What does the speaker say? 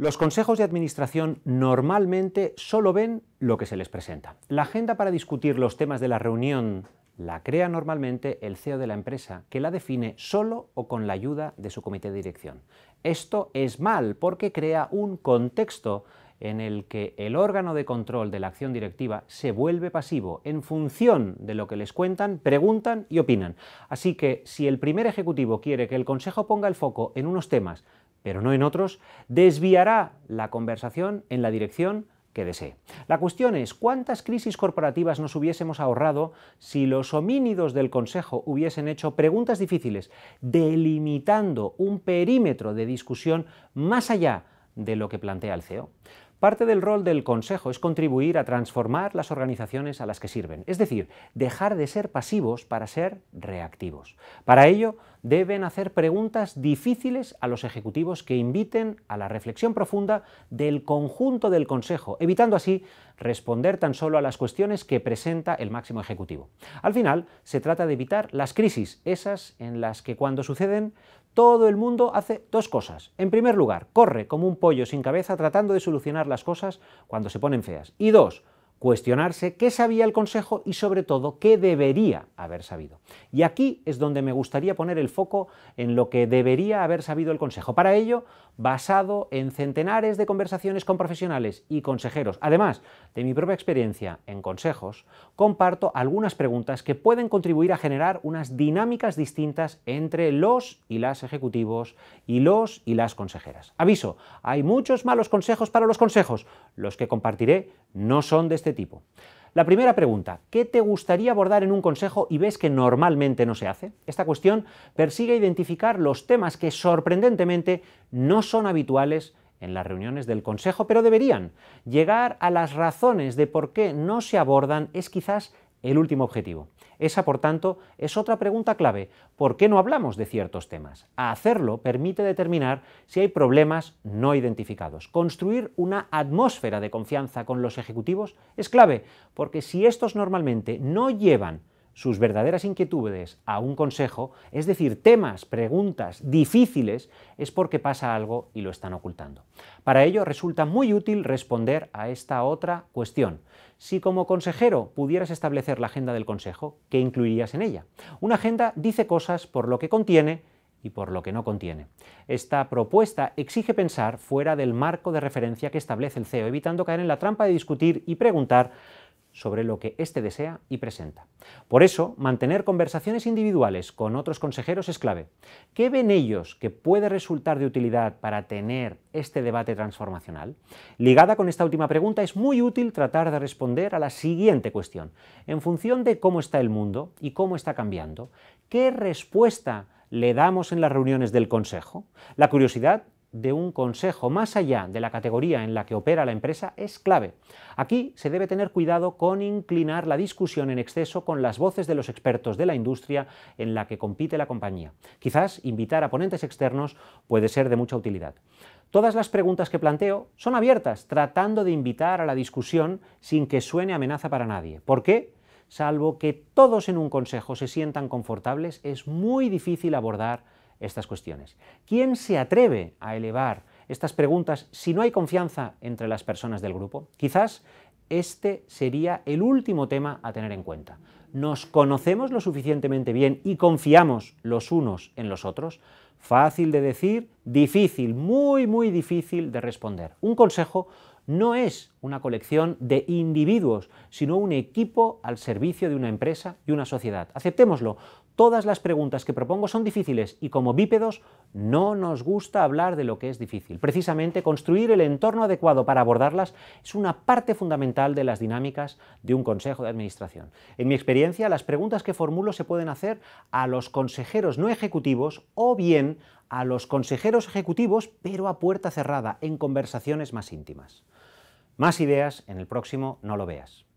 Los consejos de administración normalmente solo ven lo que se les presenta. La agenda para discutir los temas de la reunión la crea normalmente el CEO de la empresa, que la define solo o con la ayuda de su comité de dirección. Esto es mal porque crea un contexto en el que el órgano de control de la acción directiva se vuelve pasivo en función de lo que les cuentan, preguntan y opinan. Así que si el primer ejecutivo quiere que el Consejo ponga el foco en unos temas, pero no en otros, desviará la conversación en la dirección que desee. La cuestión es cuántas crisis corporativas nos hubiésemos ahorrado si los homínidos del Consejo hubiesen hecho preguntas difíciles, delimitando un perímetro de discusión más allá de lo que plantea el CEO. Parte del rol del Consejo es contribuir a transformar las organizaciones a las que sirven, es decir, dejar de ser pasivos para ser reactivos. Para ello, deben hacer preguntas difíciles a los ejecutivos que inviten a la reflexión profunda del conjunto del Consejo, evitando así responder tan solo a las cuestiones que presenta el máximo ejecutivo. Al final, se trata de evitar las crisis, esas en las que cuando suceden todo el mundo hace dos cosas. En primer lugar, corre como un pollo sin cabeza tratando de solucionar las cosas cuando se ponen feas. Y dos, cuestionarse qué sabía el Consejo y sobre todo qué debería haber sabido. Y aquí es donde me gustaría poner el foco en lo que debería haber sabido el Consejo. Para ello, basado en centenares de conversaciones con profesionales y consejeros, además de mi propia experiencia en consejos, comparto algunas preguntas que pueden contribuir a generar unas dinámicas distintas entre los y las ejecutivos y los y las consejeras. Aviso, hay muchos malos consejos para los consejos. Los que compartiré no son de este este tipo. La primera pregunta, ¿qué te gustaría abordar en un consejo y ves que normalmente no se hace? Esta cuestión persigue identificar los temas que sorprendentemente no son habituales en las reuniones del Consejo, pero deberían. Llegar a las razones de por qué no se abordan es quizás el último objetivo. Esa, por tanto, es otra pregunta clave. ¿Por qué no hablamos de ciertos temas? hacerlo permite determinar si hay problemas no identificados. Construir una atmósfera de confianza con los ejecutivos es clave, porque si estos normalmente no llevan sus verdaderas inquietudes a un consejo, es decir, temas, preguntas difíciles, es porque pasa algo y lo están ocultando. Para ello resulta muy útil responder a esta otra cuestión. Si como consejero pudieras establecer la agenda del consejo, ¿qué incluirías en ella? Una agenda dice cosas por lo que contiene y por lo que no contiene. Esta propuesta exige pensar fuera del marco de referencia que establece el CEO, evitando caer en la trampa de discutir y preguntar sobre lo que éste desea y presenta. Por eso, mantener conversaciones individuales con otros consejeros es clave. ¿Qué ven ellos que puede resultar de utilidad para tener este debate transformacional? Ligada con esta última pregunta, es muy útil tratar de responder a la siguiente cuestión. En función de cómo está el mundo y cómo está cambiando, ¿qué respuesta le damos en las reuniones del Consejo? La curiosidad de un consejo más allá de la categoría en la que opera la empresa es clave. Aquí se debe tener cuidado con inclinar la discusión en exceso con las voces de los expertos de la industria en la que compite la compañía. Quizás invitar a ponentes externos puede ser de mucha utilidad. Todas las preguntas que planteo son abiertas, tratando de invitar a la discusión sin que suene amenaza para nadie. ¿Por qué? Salvo que todos en un consejo se sientan confortables, es muy difícil abordar estas cuestiones. ¿Quién se atreve a elevar estas preguntas si no hay confianza entre las personas del grupo? Quizás este sería el último tema a tener en cuenta. ¿Nos conocemos lo suficientemente bien y confiamos los unos en los otros? Fácil de decir, difícil, muy, muy difícil de responder. Un consejo no es una colección de individuos, sino un equipo al servicio de una empresa y una sociedad. Aceptémoslo. Todas las preguntas que propongo son difíciles y como bípedos no nos gusta hablar de lo que es difícil. Precisamente construir el entorno adecuado para abordarlas es una parte fundamental de las dinámicas de un consejo de administración. En mi experiencia, las preguntas que formulo se pueden hacer a los consejeros no ejecutivos o bien a los consejeros ejecutivos, pero a puerta cerrada, en conversaciones más íntimas. Más ideas en el próximo No lo veas.